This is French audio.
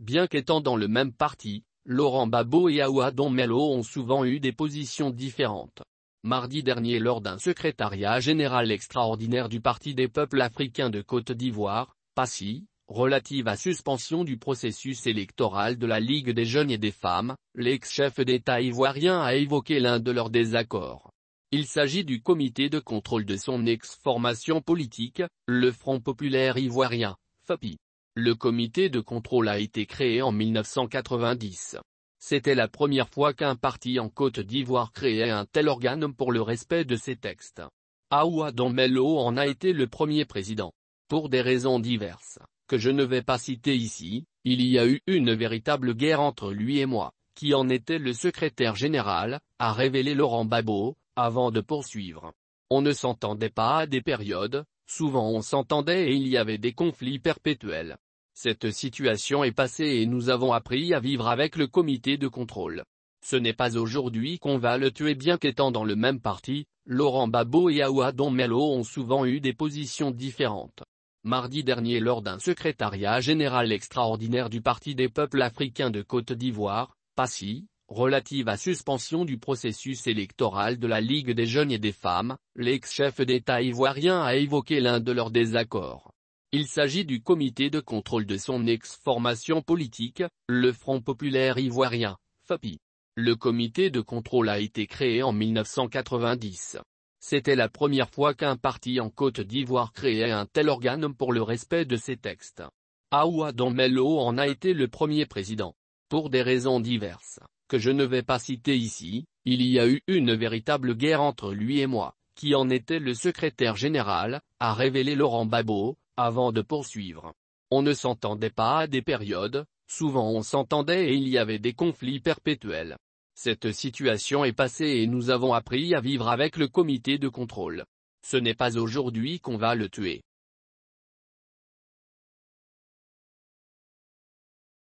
Bien qu'étant dans le même parti, Laurent Babo et Aouadon Mello ont souvent eu des positions différentes. Mardi dernier lors d'un secrétariat général extraordinaire du Parti des peuples africains de Côte d'Ivoire, PASSI, relative à suspension du processus électoral de la Ligue des jeunes et des femmes, l'ex-chef d'État ivoirien a évoqué l'un de leurs désaccords. Il s'agit du comité de contrôle de son ex-formation politique, le Front populaire ivoirien, FAPI. Le comité de contrôle a été créé en 1990. C'était la première fois qu'un parti en Côte d'Ivoire créait un tel organe pour le respect de ses textes. Aoua Mello en a été le premier président. Pour des raisons diverses, que je ne vais pas citer ici, il y a eu une véritable guerre entre lui et moi, qui en était le secrétaire général, a révélé Laurent Babo, avant de poursuivre. On ne s'entendait pas à des périodes, souvent on s'entendait et il y avait des conflits perpétuels. Cette situation est passée et nous avons appris à vivre avec le comité de contrôle. Ce n'est pas aujourd'hui qu'on va le tuer bien qu'étant dans le même parti, Laurent Babo et Aouadon Mello ont souvent eu des positions différentes. Mardi dernier lors d'un secrétariat général extraordinaire du Parti des peuples africains de Côte d'Ivoire, Passy, relative à suspension du processus électoral de la Ligue des jeunes et des femmes, l'ex-chef d'État ivoirien a évoqué l'un de leurs désaccords. Il s'agit du comité de contrôle de son ex-formation politique, le Front Populaire Ivoirien, FAPI. Le comité de contrôle a été créé en 1990. C'était la première fois qu'un parti en Côte d'Ivoire créait un tel organe pour le respect de ses textes. Aoua Melo en a été le premier président. Pour des raisons diverses, que je ne vais pas citer ici, il y a eu une véritable guerre entre lui et moi, qui en était le secrétaire général, a révélé Laurent Babo, avant de poursuivre. On ne s'entendait pas à des périodes, souvent on s'entendait et il y avait des conflits perpétuels. Cette situation est passée et nous avons appris à vivre avec le comité de contrôle. Ce n'est pas aujourd'hui qu'on va le tuer.